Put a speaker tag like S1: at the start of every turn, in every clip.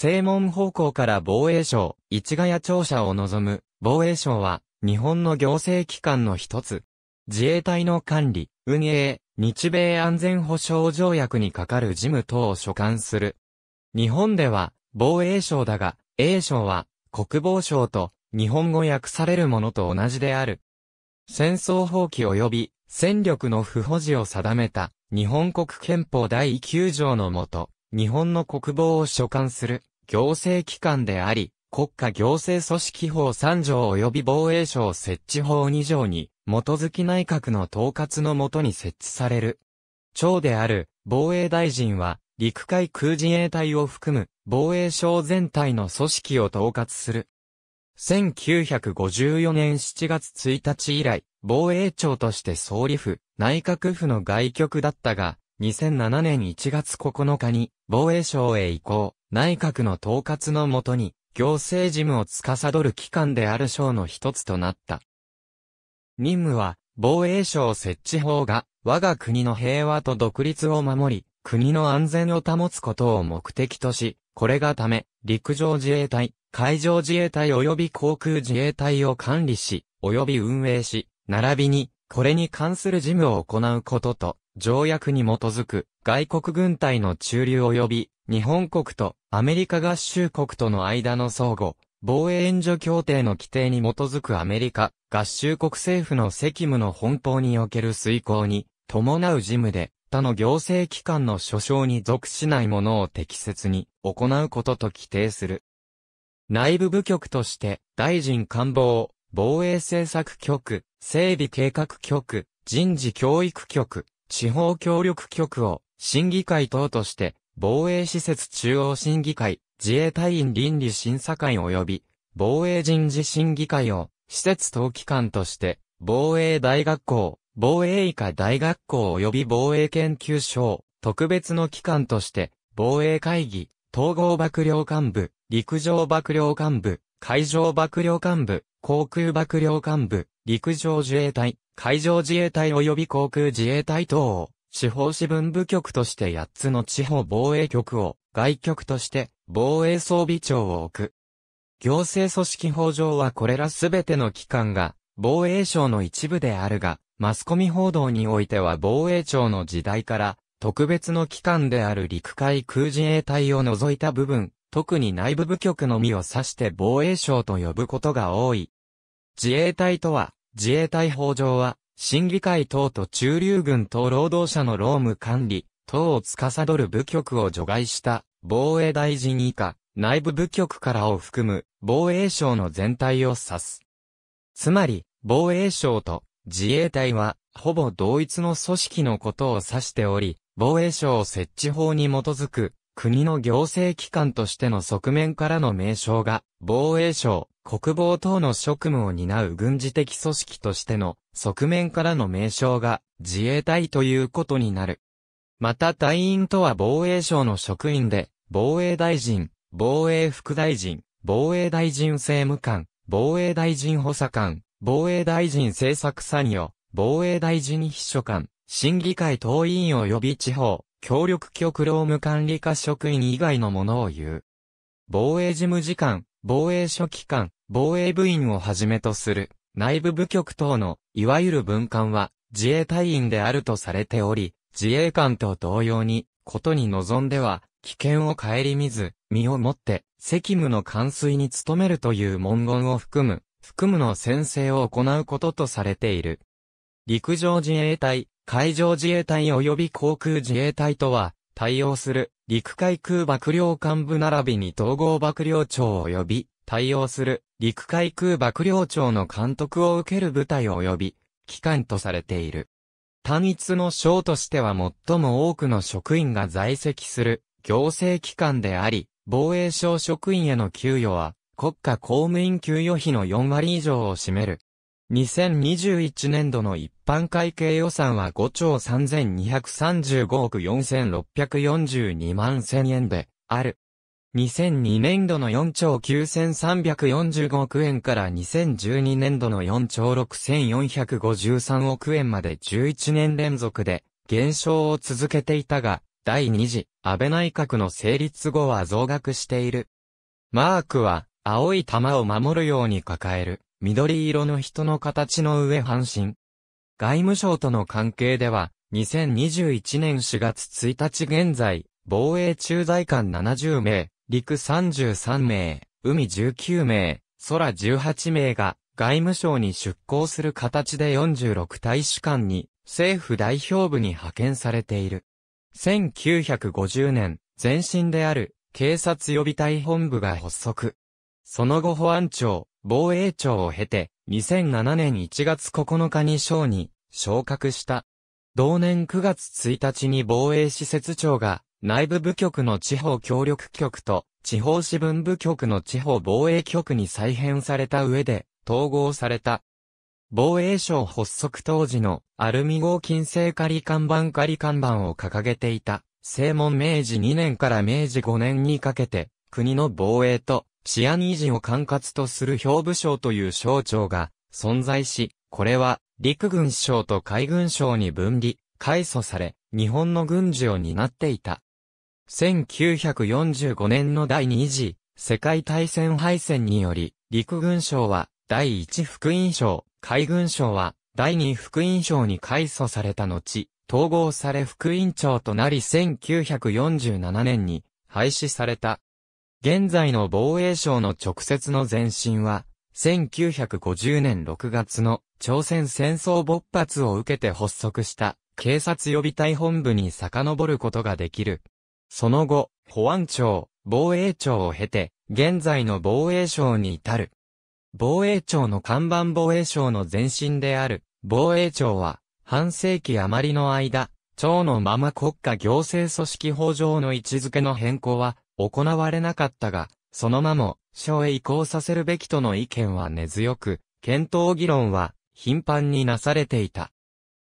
S1: 正門方向から防衛省、市ヶ谷庁舎を望む、防衛省は、日本の行政機関の一つ。自衛隊の管理、運営、日米安全保障条約に係る事務等を所管する。日本では、防衛省だが、A 省は、国防省と、日本語訳されるものと同じである。戦争放棄及び、戦力の不保持を定めた、日本国憲法第9条のもと、日本の国防を所管する。行政機関であり、国家行政組織法3条及び防衛省設置法2条に、基づき内閣の統括のもとに設置される。長である防衛大臣は、陸海空自衛隊を含む防衛省全体の組織を統括する。1954年7月1日以来、防衛庁として総理府、内閣府の外局だったが、2007年1月9日に防衛省へ移行。内閣の統括のもとに、行政事務を司る機関である省の一つとなった。任務は、防衛省設置法が、我が国の平和と独立を守り、国の安全を保つことを目的とし、これがため、陸上自衛隊、海上自衛隊及び航空自衛隊を管理し、及び運営し、並びに、これに関する事務を行うことと、条約に基づく、外国軍隊の駐留及び、日本国とアメリカ合衆国との間の相互、防衛援助協定の規定に基づくアメリカ、合衆国政府の責務の奔放における遂行に、伴う事務で、他の行政機関の所掌に属しないものを適切に行うことと規定する。内部部局として、大臣官房、防衛政策局、整備計画局、人事教育局、地方協力局を、審議会等として、防衛施設中央審議会、自衛隊員倫理審査会及び、防衛人事審議会を、施設等機関として、防衛大学校、防衛医科大学校及び防衛研究所、特別の機関として、防衛会議、統合幕僚幹部、陸上幕僚幹部、海上幕僚幹部、航空幕僚幹部、陸上自衛隊、海上自衛隊及び航空自衛隊等を、司法支分部局として8つの地方防衛局を、外局として防衛装備庁を置く。行政組織法上はこれらすべての機関が、防衛省の一部であるが、マスコミ報道においては防衛庁の時代から、特別の機関である陸海空自衛隊を除いた部分、特に内部部局のみを指して防衛省と呼ぶことが多い。自衛隊とは、自衛隊法上は、審議会等と中流軍等労働者の労務管理、等を司る部局を除外した防衛大臣以下、内部部局からを含む防衛省の全体を指す。つまり、防衛省と自衛隊はほぼ同一の組織のことを指しており、防衛省設置法に基づく国の行政機関としての側面からの名称が防衛省国防等の職務を担う軍事的組織としての側面からの名称が自衛隊ということになる。また隊員とは防衛省の職員で、防衛大臣、防衛副大臣、防衛大臣政務官、防衛大臣補佐官、防衛大臣政策参与、防衛大臣秘書官、審議会党委員及び地方、協力局労務管理課職員以外のものを言う。防衛事務次官、防衛書記官、防衛部員をはじめとする内部部局等の、いわゆる文官は自衛隊員であるとされており、自衛官と同様に、ことに望んでは、危険を顧みず、身をもって、責務の完遂に努めるという文言を含む、含むの宣誓を行うこととされている。陸上自衛隊、海上自衛隊及び航空自衛隊とは、対応する、陸海空幕僚幹部並びに統合幕僚長及び、対応する陸海空幕僚長の監督を受ける部隊及び機関とされている。単一の省としては最も多くの職員が在籍する行政機関であり、防衛省職員への給与は国家公務員給与費の4割以上を占める。2021年度の一般会計予算は5兆3235億4642万1000円である。2002年度の4兆9345億円から2012年度の4兆6453億円まで11年連続で減少を続けていたが、第2次安倍内閣の成立後は増額している。マークは青い玉を守るように抱える緑色の人の形の上半身。外務省との関係では2021年4月1日現在、防衛駐在官70名、陸33名、海19名、空18名が外務省に出向する形で46大使館に政府代表部に派遣されている。1950年、前身である警察予備隊本部が発足。その後保安庁、防衛庁を経て、2007年1月9日に省に昇格した。同年9月1日に防衛施設庁が内部部局の地方協力局と地方支分部局の地方防衛局に再編された上で統合された。防衛省発足当時のアルミ合金製仮看板仮看板を掲げていた、正門明治2年から明治5年にかけて、国の防衛と治安維持を管轄とする兵部省という省庁が存在し、これは陸軍省と海軍省に分離、改組され、日本の軍事を担っていた。1945年の第二次世界大戦敗戦により、陸軍省は第一副院省、海軍省は第二副院省に改組された後、統合され副院長となり1947年に廃止された。現在の防衛省の直接の前身は、1950年6月の朝鮮戦争勃発を受けて発足した警察予備隊本部に遡ることができる。その後、保安庁、防衛庁を経て、現在の防衛省に至る。防衛庁の看板防衛省の前身である、防衛庁は、半世紀余りの間、庁のまま国家行政組織法上の位置づけの変更は行われなかったが、そのまま、省へ移行させるべきとの意見は根強く、検討議論は頻繁になされていた。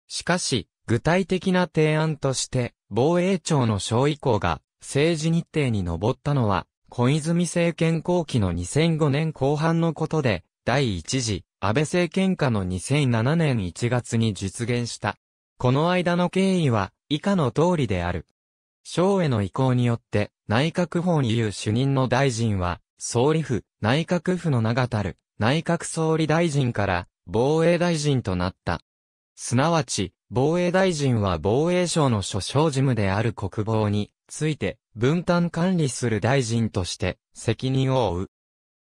S1: しかし、具体的な提案として、防衛庁の省以降が政治日程に上ったのは、小泉政権後期の2005年後半のことで、第一次安倍政権下の2007年1月に実現した。この間の経緯は以下の通りである。省への移行によって内閣本有主任の大臣は総理府、内閣府の長たる内閣総理大臣から防衛大臣となった。すなわち、防衛大臣は防衛省の所掌事務である国防について分担管理する大臣として責任を負う。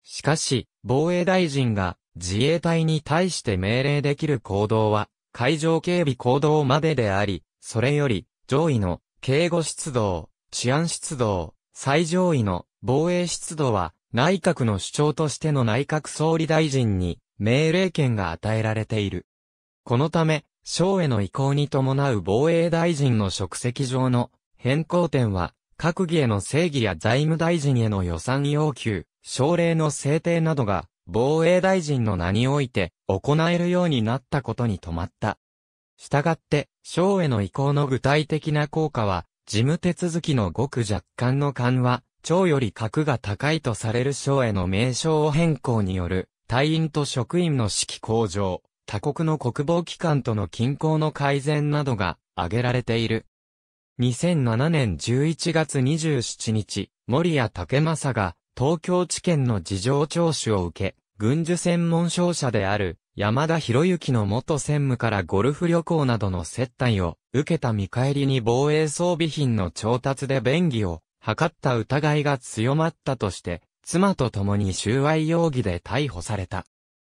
S1: しかし、防衛大臣が自衛隊に対して命令できる行動は海上警備行動までであり、それより上位の警護出動、治安出動、最上位の防衛出動は内閣の主張としての内閣総理大臣に命令権が与えられている。このため、省への移行に伴う防衛大臣の職責上の変更点は、閣議への正義や財務大臣への予算要求、省令の制定などが、防衛大臣の名において行えるようになったことに止まった。したがって、省への移行の具体的な効果は、事務手続きのごく若干の緩和、長より格が高いとされる省への名称を変更による、隊員と職員の指揮向上、他国の国防機関との均衡の改善などが挙げられている。2007年11月27日、森谷武正が東京地検の事情聴取を受け、軍需専門商社である山田博之の元専務からゴルフ旅行などの接待を受けた見返りに防衛装備品の調達で便宜を図った疑いが強まったとして、妻と共に収賄容疑で逮捕された。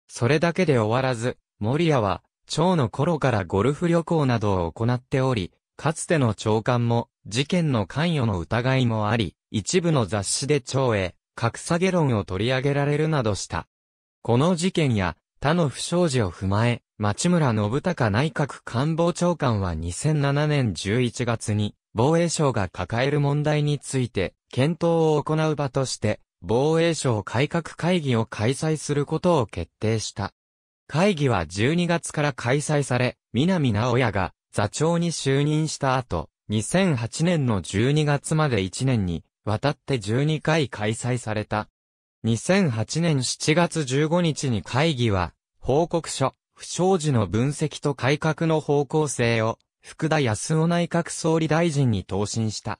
S1: それだけで終わらず、守谷は、長の頃からゴルフ旅行などを行っており、かつての長官も、事件の関与の疑いもあり、一部の雑誌で長へ、格下げ論を取り上げられるなどした。この事件や、他の不祥事を踏まえ、町村信孝内閣官房長官は2007年11月に、防衛省が抱える問題について、検討を行う場として、防衛省改革会議を開催することを決定した。会議は12月から開催され、南直也が座長に就任した後、2008年の12月まで1年に、渡って12回開催された。2008年7月15日に会議は、報告書、不祥事の分析と改革の方向性を、福田康夫内閣総理大臣に答申した。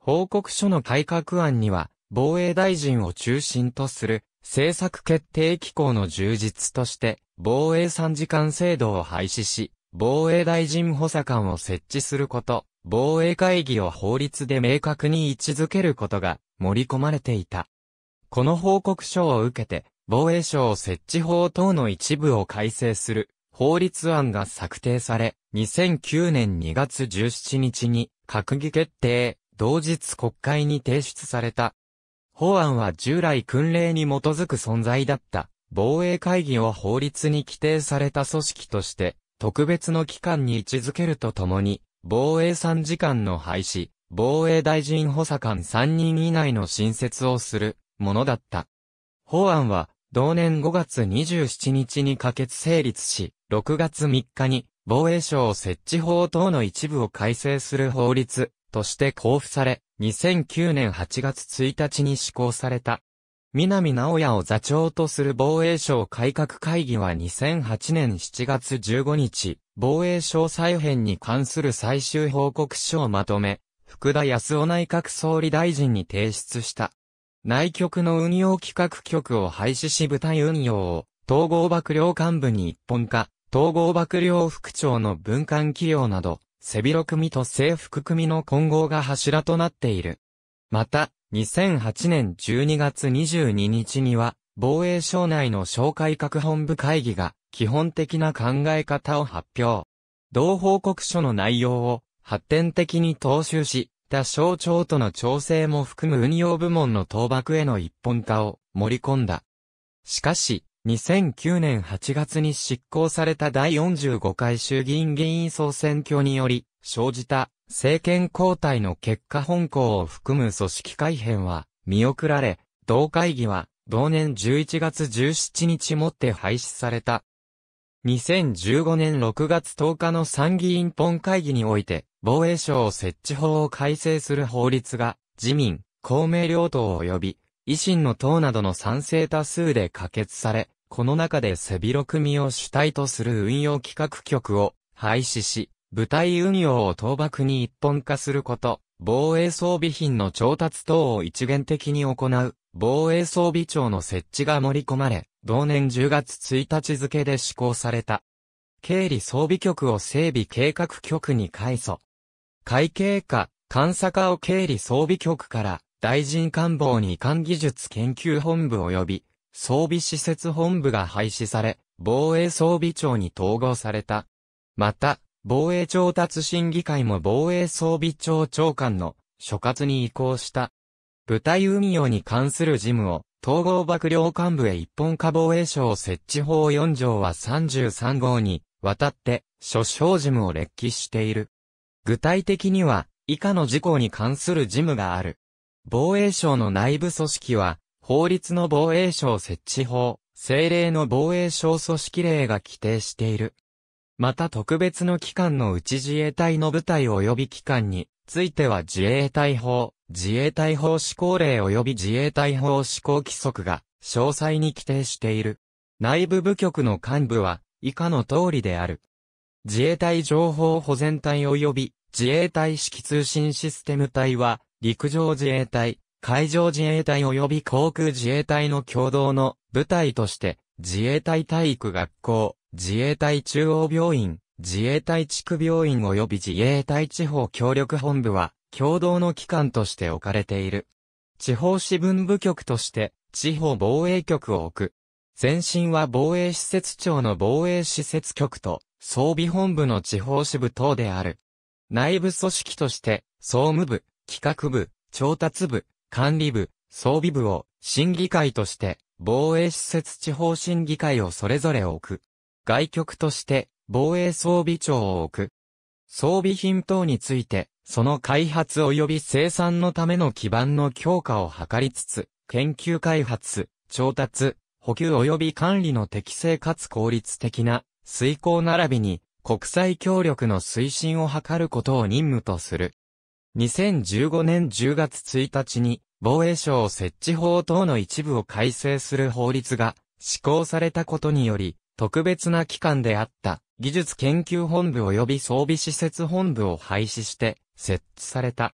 S1: 報告書の改革案には、防衛大臣を中心とする、政策決定機構の充実として、防衛参事官制度を廃止し、防衛大臣補佐官を設置すること、防衛会議を法律で明確に位置づけることが盛り込まれていた。この報告書を受けて、防衛省設置法等の一部を改正する法律案が策定され、2009年2月17日に閣議決定、同日国会に提出された。法案は従来訓令に基づく存在だった防衛会議を法律に規定された組織として、特別の機関に位置づけるとともに、防衛参事官の廃止、防衛大臣補佐官3人以内の新設をするものだった。法案は、同年5月27日に可決成立し、6月3日に防衛省設置法等の一部を改正する法律として交付され、2009年8月1日に施行された。南直也を座長とする防衛省改革会議は2008年7月15日、防衛省再編に関する最終報告書をまとめ、福田康夫内閣総理大臣に提出した。内局の運用企画局を廃止し部隊運用を、統合幕僚幹部に一本化、統合幕僚副長の分管企業など、背広組と制服組の混合が柱となっている。また、2008年12月22日には、防衛省内の省改革本部会議が、基本的な考え方を発表。同報告書の内容を、発展的に踏襲し、他省庁との調整も含む運用部門の倒幕への一本化を盛り込んだ。しかし、2009年8月に執行された第45回衆議院議員総選挙により、生じた政権交代の結果本校を含む組織改編は見送られ、同会議は同年11月17日もって廃止された。2015年6月10日の参議院本会議において、防衛省設置法を改正する法律が、自民、公明両党及び、維新の党などの賛成多数で可決され、この中で背広組を主体とする運用企画局を廃止し、部隊運用を倒幕に一本化すること、防衛装備品の調達等を一元的に行う、防衛装備庁の設置が盛り込まれ、同年10月1日付で施行された。経理装備局を整備計画局に改組。会計課、監査課を経理装備局から大臣官房に官技術研究本部及び装備施設本部が廃止され、防衛装備庁に統合された。また、防衛調達審議会も防衛装備庁長官の所轄に移行した。部隊運用に関する事務を統合幕僚幹部へ一本化防衛省設置法4条は33号にわたって所掌事務を列記している。具体的には以下の事項に関する事務がある。防衛省の内部組織は法律の防衛省設置法、政令の防衛省組織令が規定している。また特別の機関のうち自衛隊の部隊及び機関については自衛隊法、自衛隊法施行令及び自衛隊法施行規則が詳細に規定している。内部部局の幹部は以下の通りである。自衛隊情報保全隊及び自衛隊指揮通信システム隊は陸上自衛隊、海上自衛隊及び航空自衛隊の共同の部隊として自衛隊体育学校、自衛隊中央病院、自衛隊地区病院及び自衛隊地方協力本部は、共同の機関として置かれている。地方支分部局として、地方防衛局を置く。前身は防衛施設庁の防衛施設局と、装備本部の地方支部等である。内部組織として、総務部、企画部、調達部、管理部、装備部を、審議会として、防衛施設地方審議会をそれぞれ置く。外局として防衛装備庁を置く。装備品等について、その開発及び生産のための基盤の強化を図りつつ、研究開発、調達、補給及び管理の適正かつ効率的な遂行並びに国際協力の推進を図ることを任務とする。2015年10月1日に防衛省設置法等の一部を改正する法律が施行されたことにより、特別な機関であった技術研究本部及び装備施設本部を廃止して設置された。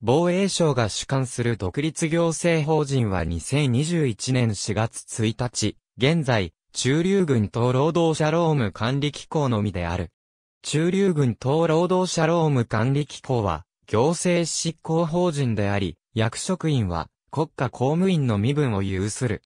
S1: 防衛省が主管する独立行政法人は2021年4月1日、現在、中流軍等労働者労務管理機構のみである。中流軍等労働者労務管理機構は、行政執行法人であり、役職員は国家公務員の身分を有する。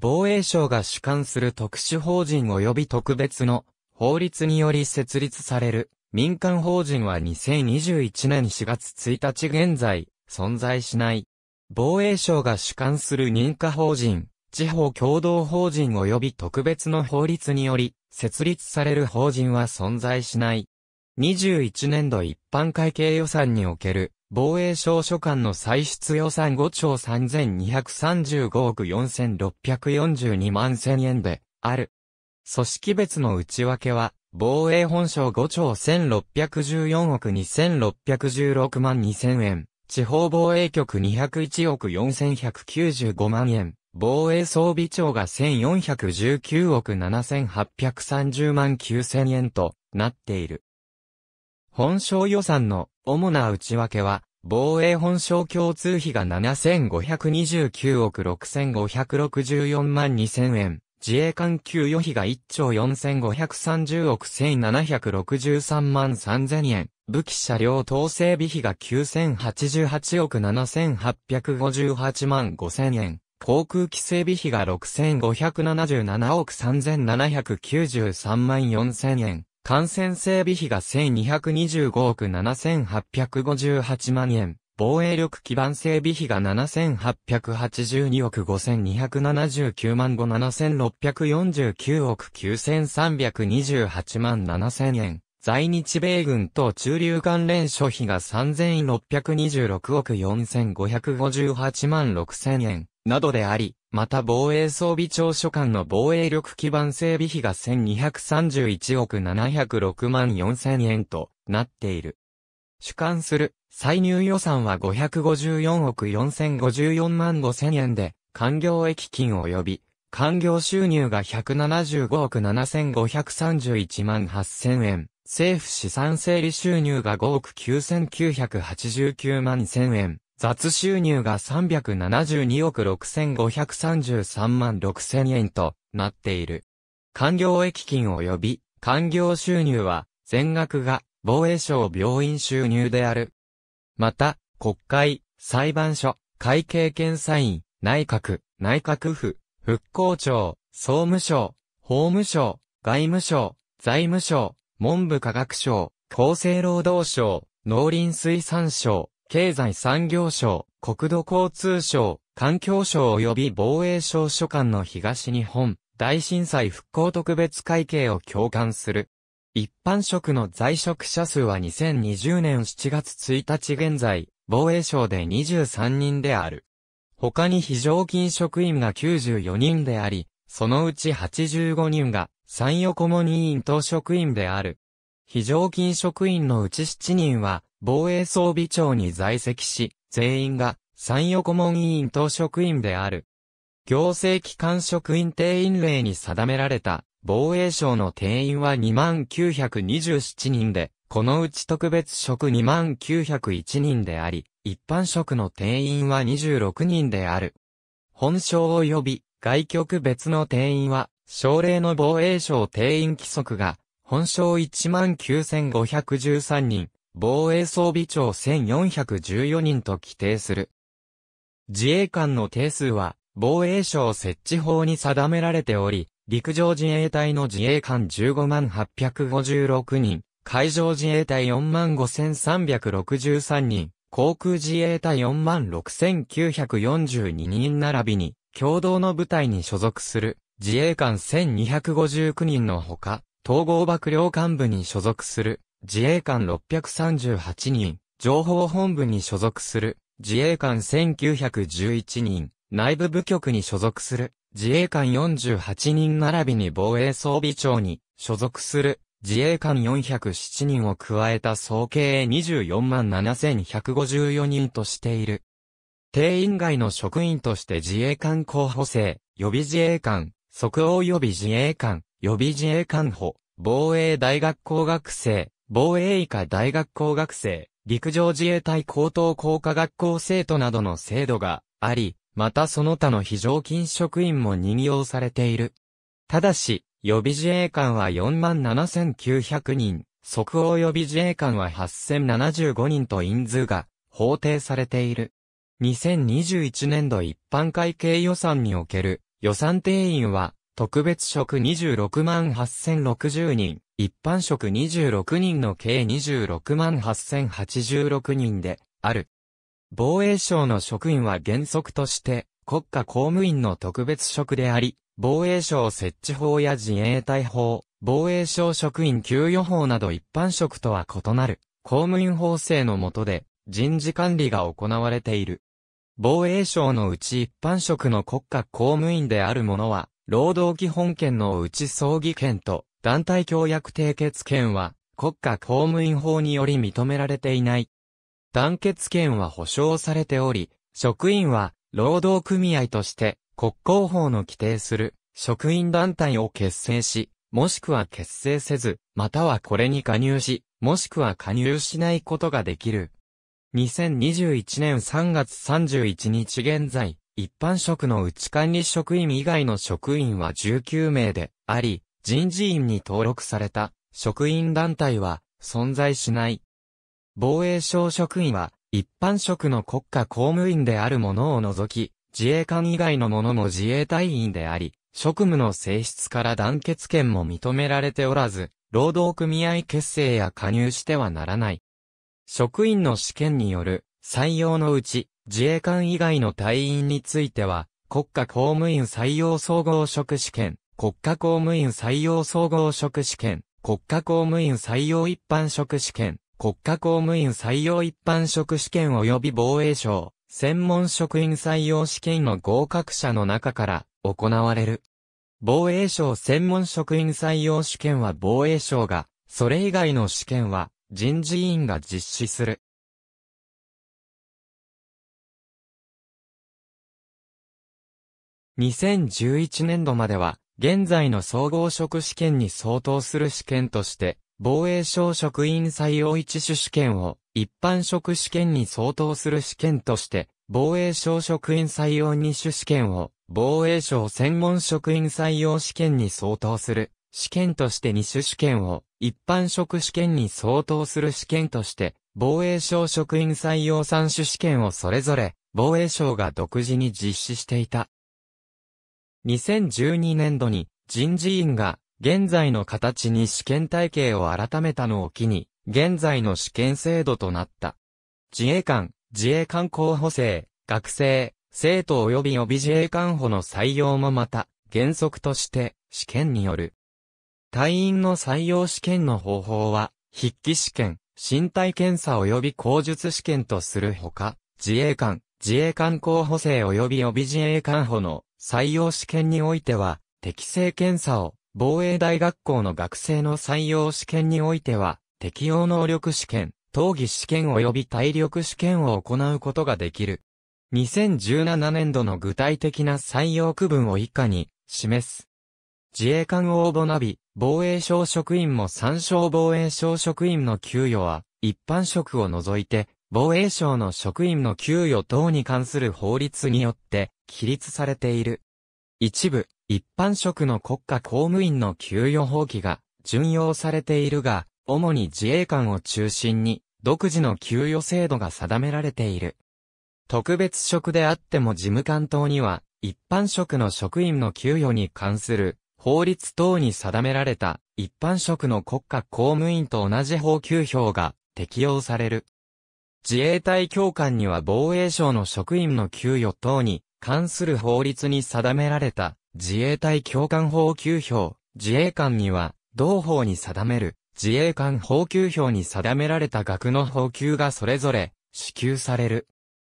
S1: 防衛省が主管する特殊法人及び特別の法律により設立される民間法人は2021年4月1日現在存在しない。防衛省が主管する認可法人、地方共同法人及び特別の法律により設立される法人は存在しない。21年度一般会計予算における防衛省所管の歳出予算5兆3235億4642万1000円で、ある。組織別の内訳は、防衛本省5兆1614億2616万2000円、地方防衛局201億4195万円、防衛装備庁が1419億7830万9000円となっている。本省予算の主な内訳は、防衛本省共通費が7529億6564万2000円、自衛官給与費が1兆4530億1763万3000円、武器車両等整備費が9088億7858万5000円、航空機整備費が6577億3793万4000円、感染整備費が1225億7858万円、防衛力基盤整備費が7882億5279万5649 7億9328万7000円。在日米軍と中流関連諸費が3626億4558万6000円などであり、また防衛装備庁所管の防衛力基盤整備費が1231億706万4000円となっている。主管する歳入予算は554億4054万5000円で、官業益金及び、官業収入が175億7531万8000円、政府資産整理収入が5億9989万1000円、雑収入が372億6533万6000円となっている。官業益金及び官業収入は全額が防衛省病院収入である。また、国会、裁判所、会計検査院、内閣、内閣府、復興庁、総務省、法務省、外務省、財務省、文部科学省、厚生労働省、農林水産省、経済産業省、国土交通省、環境省及び防衛省所管の東日本大震災復興特別会計を共感する。一般職の在職者数は2020年7月1日現在、防衛省で23人である。他に非常勤職員が94人であり、そのうち85人が参与顧問委員と職員である。非常勤職員のうち7人は防衛装備庁に在籍し、全員が参与顧問委員と職員である。行政機関職員定員令に定められた防衛省の定員は2927人で、このうち特別職2901人であり、一般職の定員は26人である。本省及び外局別の定員は、省令の防衛省定員規則が、本省19,513人、防衛装備庁1414人と規定する。自衛官の定数は、防衛省設置法に定められており、陸上自衛隊の自衛官15万856人、海上自衛隊4万5363人、航空自衛隊4万6942人並びに、共同の部隊に所属する自衛官1259人のほか、統合幕僚幹部に所属する自衛官638人、情報本部に所属する、自衛官1911人、内部部局に所属する、自衛官48人並びに防衛装備庁に所属する、自衛官407人を加えた総計24万7154人としている。定員外の職員として自衛官候補生、予備自衛官、即応予備自衛官、予備自衛官補、防衛大学校学生、防衛医科大学校学生、陸上自衛隊高等工科学校生徒などの制度があり、またその他の非常勤職員も任用されている。ただし、予備自衛官は47,900人、即応予備自衛官は8,075人と人数が法定されている。2021年度一般会計予算における予算定員は特別職26万8060人、一般職26人の計26万8086人で、ある。防衛省の職員は原則として、国家公務員の特別職であり、防衛省設置法や自衛隊法、防衛省職員給与法など一般職とは異なる、公務員法制の下で、人事管理が行われている。防衛省のうち一般職の国家公務員である者は、労働基本権のうち葬儀権と、団体協約締結権は、国家公務員法により認められていない。団結権は保障されており、職員は、労働組合として、国交法の規定する、職員団体を結成し、もしくは結成せず、またはこれに加入し、もしくは加入しないことができる。2021年3月31日現在、一般職の内管理職員以外の職員は19名であり、人事院に登録された職員団体は存在しない。防衛省職員は一般職の国家公務員であるものを除き、自衛官以外のものも自衛隊員であり、職務の性質から団結権も認められておらず、労働組合結成や加入してはならない。職員の試験による採用のうち、自衛官以外の隊員については、国家公務員採用総合職試験、国家公務員採用総合職試験、国家公務員採用一般職試験、国家公務員採用一般職試験及び防衛省、専門職員採用試験の合格者の中から行われる。防衛省専門職員採用試験は防衛省が、それ以外の試験は人事院が実施する。2011年度までは、現在の総合職試験に相当する試験として、防衛省職員採用一種試験を、一般職試験に相当する試験として、防衛省職員採用二種試験を、防衛省専門職員採用試験に相当する、試験として二種試験を、一般職試験に相当する試験として、防衛省職員採用三種試験をそれぞれ、防衛省が独自に実施していた。2012年度に人事院が現在の形に試験体系を改めたのを機に、現在の試験制度となった。自衛官、自衛官候補生、学生、生徒及び予備自衛官補の採用もまた、原則として、試験による。隊員の採用試験の方法は、筆記試験、身体検査及び口述試験とするほか、自衛官、自衛官候補生及び予備自衛官補の採用試験においては、適正検査を、防衛大学校の学生の採用試験においては、適用能力試験、討議試験及び体力試験を行うことができる。2017年度の具体的な採用区分を以下に示す。自衛官応募ナビ、防衛省職員も参照防衛省職員の給与は、一般職を除いて、防衛省の職員の給与等に関する法律によって、規律されている。一部、一般職の国家公務員の給与法規が、順用されているが、主に自衛官を中心に、独自の給与制度が定められている。特別職であっても事務官等には、一般職の職員の給与に関する、法律等に定められた、一般職の国家公務員と同じ法給表が適用される。自衛隊教官には防衛省の職員の給与等に関する法律に定められた自衛隊教官法給票、自衛官には同法に定める自衛官法給票に定められた額の報給がそれぞれ支給される。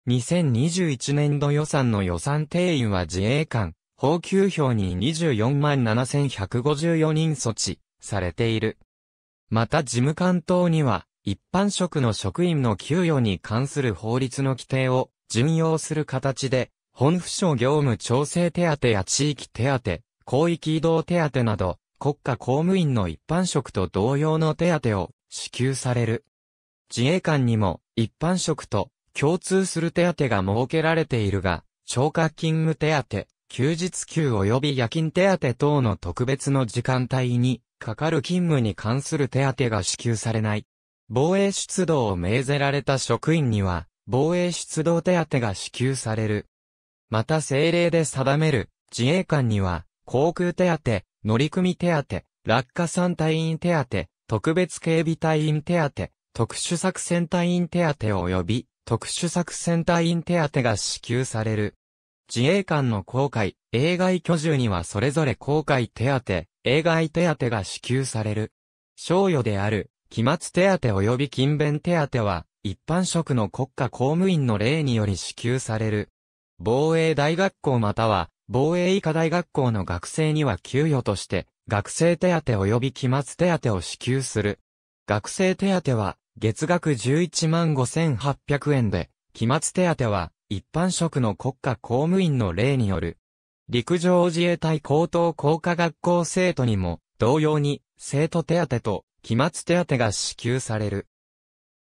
S1: 2021年度予算の予算定員は自衛官、法給票に24万7154人措置されている。また事務官等には一般職の職員の給与に関する法律の規定を順用する形で、本府省業務調整手当や地域手当、広域移動手当など、国家公務員の一般職と同様の手当を支給される。自衛官にも一般職と共通する手当が設けられているが、超過勤務手当、休日給及び夜勤手当等の特別の時間帯にかかる勤務に関する手当が支給されない。防衛出動を命ぜられた職員には、防衛出動手当が支給される。また政令で定める自衛官には、航空手当、乗組手当、落下散隊員手当、特別警備隊員手当、特殊作戦隊員手当及び特殊作戦隊員手当が支給される。自衛官の航海、映外居住にはそれぞれ航海手当、映外手当が支給される。賞与である期末手当及び勤勉手当は、一般職の国家公務員の例により支給される。防衛大学校または、防衛医科大学校の学生には給与として、学生手当及び期末手当を支給する。学生手当は、月額11万5800円で、期末手当は、一般職の国家公務員の例による。陸上自衛隊高等工科学校生徒にも、同様に、生徒手当と期末手当が支給される。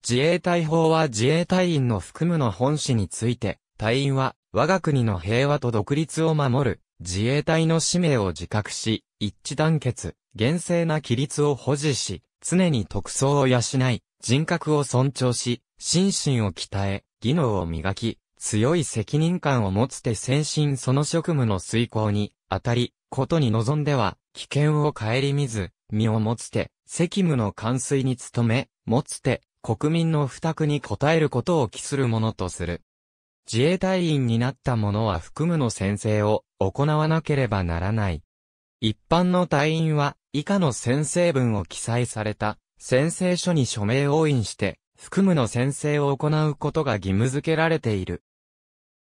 S1: 自衛隊法は自衛隊員の含むの本旨について、隊員は我が国の平和と独立を守る自衛隊の使命を自覚し、一致団結、厳正な規律を保持し、常に特装を養い、人格を尊重し、心身を鍛え、技能を磨き、強い責任感を持つて先進その職務の遂行に、当たり、ことに望んでは、危険を顧みず、身を持つて、責務の完遂に努め、もつて、国民の負託に応えることを期するものとする。自衛隊員になった者は含むの宣誓を行わなければならない。一般の隊員は、以下の宣誓文を記載された、宣誓書に署名を印して、含むの宣誓を行うことが義務付けられている。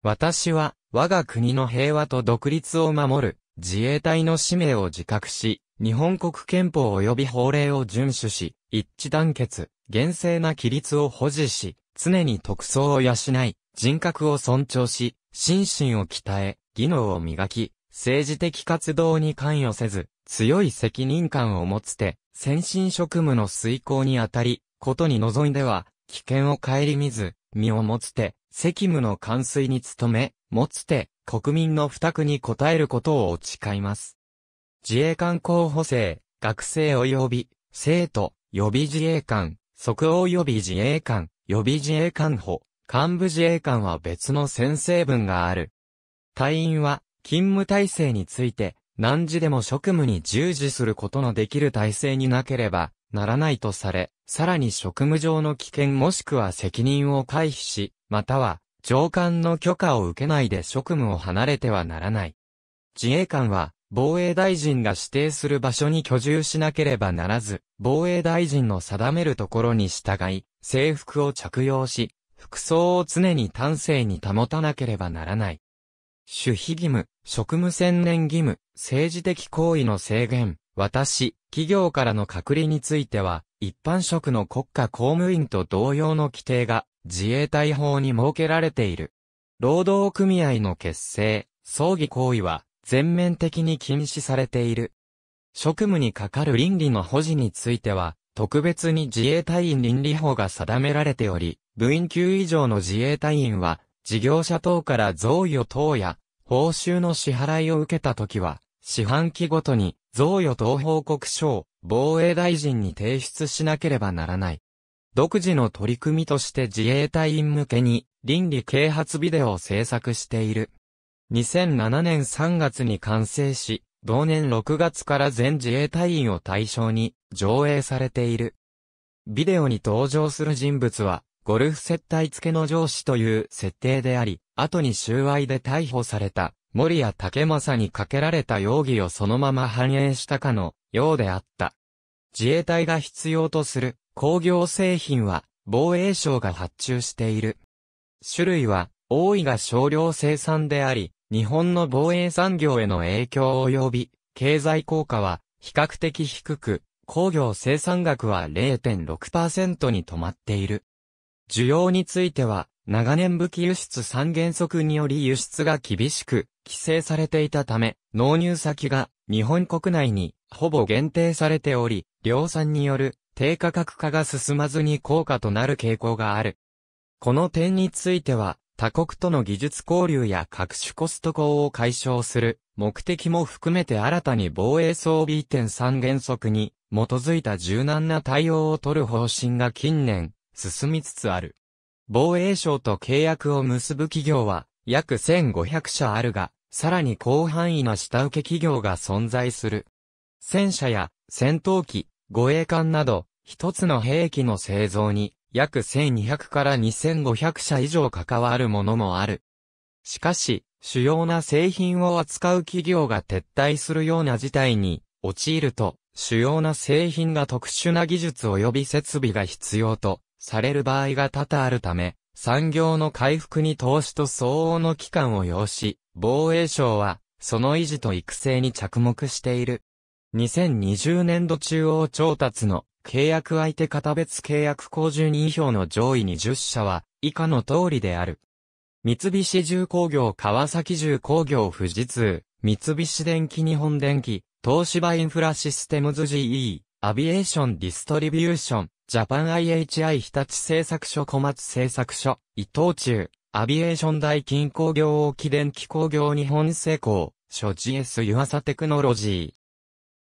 S1: 私は、我が国の平和と独立を守る、自衛隊の使命を自覚し、日本国憲法及び法令を遵守し、一致団結、厳正な規律を保持し、常に特装を養い、人格を尊重し、心身を鍛え、技能を磨き、政治的活動に関与せず、強い責任感を持つて、先進職務の遂行にあたり、ことに臨んでは、危険を顧みず、身を持つて、責務の完遂に努め、持つて、国民の負託に応えることを誓います。自衛官候補生、学生及び、生徒、予備自衛官、即応予備自衛官、予備自衛官補、幹部自衛官は別の先生分がある。隊員は、勤務体制について、何時でも職務に従事することのできる体制になければならないとされ、さらに職務上の危険もしくは責任を回避し、または上官の許可を受けないで職務を離れてはならない。自衛官は防衛大臣が指定する場所に居住しなければならず、防衛大臣の定めるところに従い、制服を着用し、服装を常に端正に保たなければならない。守秘義務、職務専念義務、政治的行為の制限、私、企業からの隔離については、一般職の国家公務員と同様の規定が自衛隊法に設けられている。労働組合の結成、葬儀行為は全面的に禁止されている。職務にかかる倫理の保持については、特別に自衛隊員倫理法が定められており、部員級以上の自衛隊員は、事業者等から贈与等や、報酬の支払いを受けたときは、四半期ごとに、贈与等報告書を防衛大臣に提出しなければならない。独自の取り組みとして自衛隊員向けに、倫理啓発ビデオを制作している。2007年3月に完成し、同年6月から全自衛隊員を対象に上映されている。ビデオに登場する人物は、ゴルフ接待付けの上司という設定であり、後に収賄で逮捕された、森谷武正にかけられた容疑をそのまま反映したかのようであった。自衛隊が必要とする工業製品は防衛省が発注している。種類は、多いが少量生産であり、日本の防衛産業への影響及び、経済効果は比較的低く、工業生産額は0.6%に止まっている。需要については、長年武器輸出三原則により輸出が厳しく、規制されていたため、納入先が日本国内にほぼ限定されており、量産による低価格化が進まずに効果となる傾向がある。この点については、他国との技術交流や各種コスト高を解消する目的も含めて新たに防衛装備1転3原則に基づいた柔軟な対応を取る方針が近年進みつつある。防衛省と契約を結ぶ企業は約1500社あるが、さらに広範囲な下請け企業が存在する。戦車や戦闘機、護衛艦など、一つの兵器の製造に約1200から2500社以上関わるものもある。しかし、主要な製品を扱う企業が撤退するような事態に陥ると、主要な製品が特殊な技術及び設備が必要とされる場合が多々あるため、産業の回復に投資と相応の期間を要し、防衛省はその維持と育成に着目している。2020年度中央調達の契約相手型別契約工1人票の上位に10社は、以下の通りである。三菱重工業川崎重工業富士通、三菱電機日本電機、東芝インフラシステムズ GE、アビエーションディストリビューション、ジャパン IHI 日立製作所小松製作所、伊藤忠、アビエーション大金工業大電機工業日本製鋼、所 GS 湯浅テクノロジー。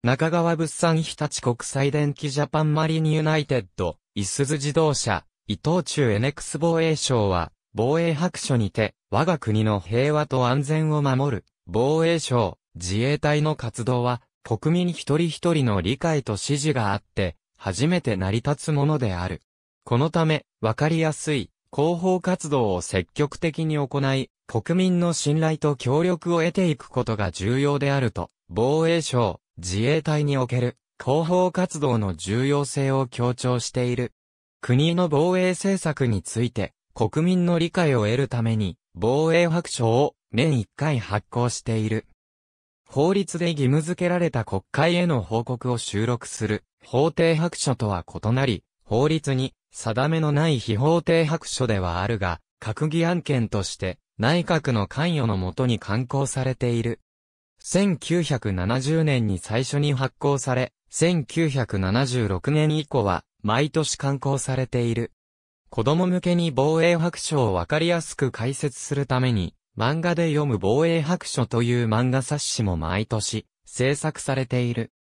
S1: 中川物産日立国際電機ジャパンマリュユナイテッド、いすズ自動車、伊藤忠 NX 防衛省は、防衛白書にて、我が国の平和と安全を守る、防衛省、自衛隊の活動は、国民一人一人の理解と支持があって、初めて成り立つものである。このため、わかりやすい、広報活動を積極的に行い、国民の信頼と協力を得ていくことが重要であると、防衛省、自衛隊における広報活動の重要性を強調している。国の防衛政策について国民の理解を得るために防衛白書を年1回発行している。法律で義務付けられた国会への報告を収録する法定白書とは異なり、法律に定めのない非法定白書ではあるが、閣議案件として内閣の関与のもとに刊行されている。1970年に最初に発行され、1976年以降は毎年刊行されている。子供向けに防衛白書をわかりやすく解説するために、漫画で読む防衛白書という漫画冊子も毎年制作されている。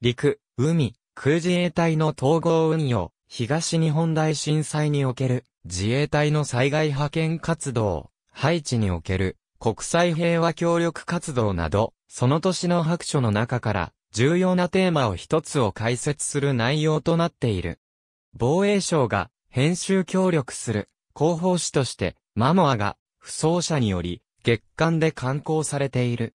S1: 陸、海、空自衛隊の統合運用、東日本大震災における自衛隊の災害派遣活動、配置における国際平和協力活動など、その年の白書の中から重要なテーマを一つを解説する内容となっている。防衛省が編集協力する広報誌としてマモアが不走者により月間で刊行されている。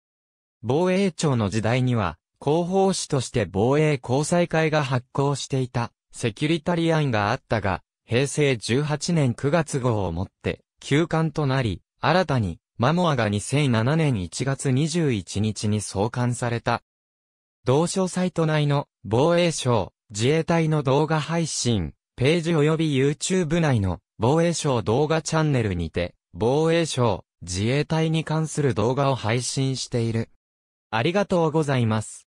S1: 防衛庁の時代には広報誌として防衛交際会が発行していたセキュリタリアンがあったが、平成18年9月号をもって休刊となり、新たにマモアが2007年1月21日に創刊された。同書サイト内の防衛省、自衛隊の動画配信、ページ及び YouTube 内の防衛省動画チャンネルにて、防衛省、自衛隊に関する動画を配信している。ありがとうございます。